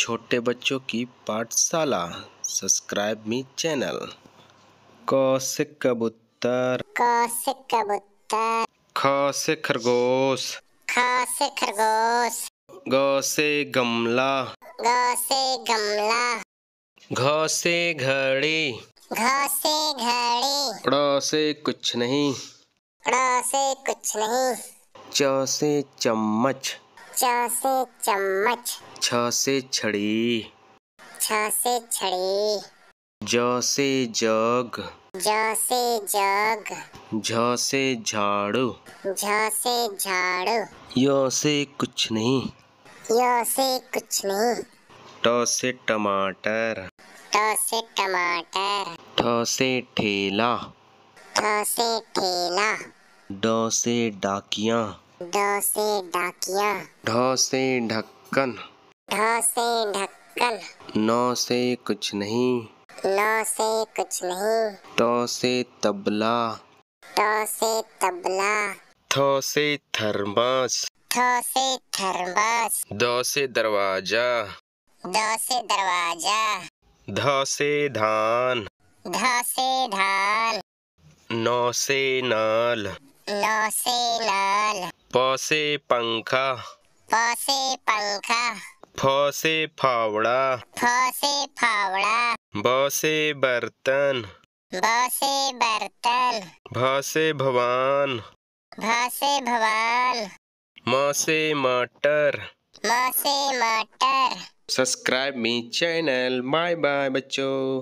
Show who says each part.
Speaker 1: छोटे बच्चों की पाठशाला सब्सक्राइब मी चैनल कौशिक कबूतर
Speaker 2: कौशिक कबूतर
Speaker 1: ख से खरगोश
Speaker 2: ख से खरगोश
Speaker 1: ग से गमला
Speaker 2: ग से गमला
Speaker 1: घ से घड़ी
Speaker 2: घ से घड़ी
Speaker 1: ड़ से कुछ नहीं
Speaker 2: ड़ से कुछ नहीं
Speaker 1: च से चम्मच
Speaker 2: च से चम्मच
Speaker 1: छ से छड़ी
Speaker 2: छ से छड़ी
Speaker 1: ज से जग
Speaker 2: ज से जग
Speaker 1: झ से झाड़ू
Speaker 2: झ से झाड़ू
Speaker 1: य से कुछ नहीं
Speaker 2: य से कुछ नहीं
Speaker 1: ट से टमाटर
Speaker 2: ट से टमाटर
Speaker 1: ठ से ठेला
Speaker 2: ठ से ठेला
Speaker 1: ड से डाकिया
Speaker 2: से ढाकिया
Speaker 1: ढ से ढक्कन
Speaker 2: ढ से ढक्कन
Speaker 1: नौ से कुछ नहीं
Speaker 2: नौ से कुछ नहीं
Speaker 1: तो से तबला
Speaker 2: तो से तबला
Speaker 1: थो से थर्मस
Speaker 2: थो से थर्मस
Speaker 1: दो से दरवाजा
Speaker 2: दो से दरवाजा
Speaker 1: ध से धान
Speaker 2: ध से धान
Speaker 1: नौ से नाल
Speaker 2: से लाल पंखा पंखा फावड़ा फावड़ा
Speaker 1: बर्तन
Speaker 2: ब बर्तन
Speaker 1: भवान
Speaker 2: भ भवान
Speaker 1: मसे मटर
Speaker 2: म मटर
Speaker 1: सब्सक्राइब मी चैनल बाय बाय बच्चों